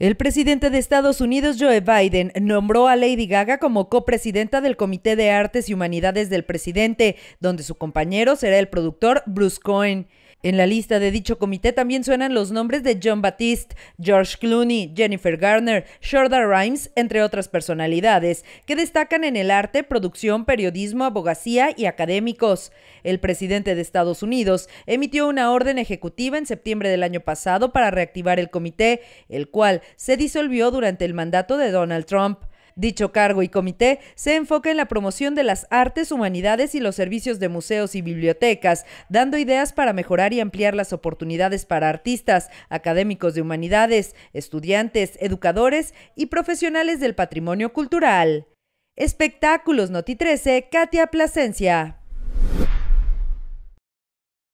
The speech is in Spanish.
El presidente de Estados Unidos, Joe Biden, nombró a Lady Gaga como copresidenta del Comité de Artes y Humanidades del presidente, donde su compañero será el productor Bruce Cohen. En la lista de dicho comité también suenan los nombres de John Batiste, George Clooney, Jennifer Garner, Shorda Rhimes, entre otras personalidades, que destacan en el arte, producción, periodismo, abogacía y académicos. El presidente de Estados Unidos emitió una orden ejecutiva en septiembre del año pasado para reactivar el comité, el cual se disolvió durante el mandato de Donald Trump. Dicho cargo y comité se enfoca en la promoción de las artes, humanidades y los servicios de museos y bibliotecas, dando ideas para mejorar y ampliar las oportunidades para artistas, académicos de humanidades, estudiantes, educadores y profesionales del patrimonio cultural. Espectáculos Noti 13, Katia Plasencia.